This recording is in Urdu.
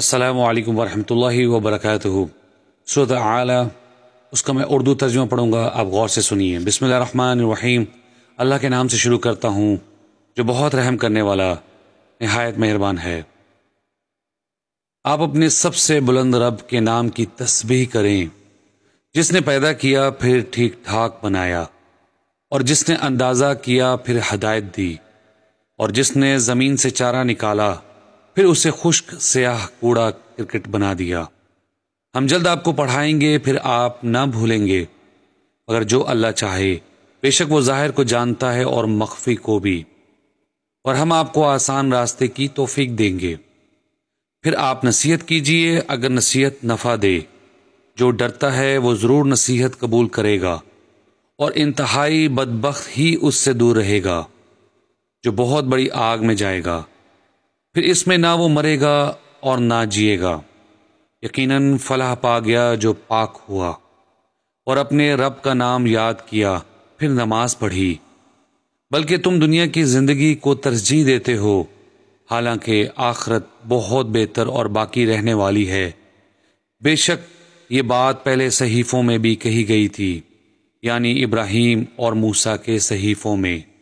السلام علیکم ورحمۃ اللہ وبرکاتہ اعلیٰ اس کا میں اردو ترجمہ پڑھوں گا آپ غور سے سنیے بسم اللہ الرحمن الرحیم اللہ کے نام سے شروع کرتا ہوں جو بہت رحم کرنے والا نہایت مہربان ہے آپ اپنے سب سے بلند رب کے نام کی تسبیح کریں جس نے پیدا کیا پھر ٹھیک ٹھاک بنایا اور جس نے اندازہ کیا پھر ہدایت دی اور جس نے زمین سے چارہ نکالا پھر اسے خشک سیاہ کوڑا کرکٹ بنا دیا ہم جلد آپ کو پڑھائیں گے پھر آپ نہ بھولیں گے مگر جو اللہ چاہے بے شک وہ ظاہر کو جانتا ہے اور مخفی کو بھی اور ہم آپ کو آسان راستے کی توفیق دیں گے پھر آپ نصیحت کیجئے اگر نصیحت نفع دے جو ڈرتا ہے وہ ضرور نصیحت قبول کرے گا اور انتہائی بدبخت ہی اس سے دور رہے گا جو بہت بڑی آگ میں جائے گا پھر اس میں نہ وہ مرے گا اور نہ جیے گا یقیناً فلاح پا گیا جو پاک ہوا اور اپنے رب کا نام یاد کیا پھر نماز پڑھی بلکہ تم دنیا کی زندگی کو ترجیح دیتے ہو حالانکہ آخرت بہت بہتر اور باقی رہنے والی ہے بے شک یہ بات پہلے صحیفوں میں بھی کہی گئی تھی یعنی ابراہیم اور موسا کے صحیفوں میں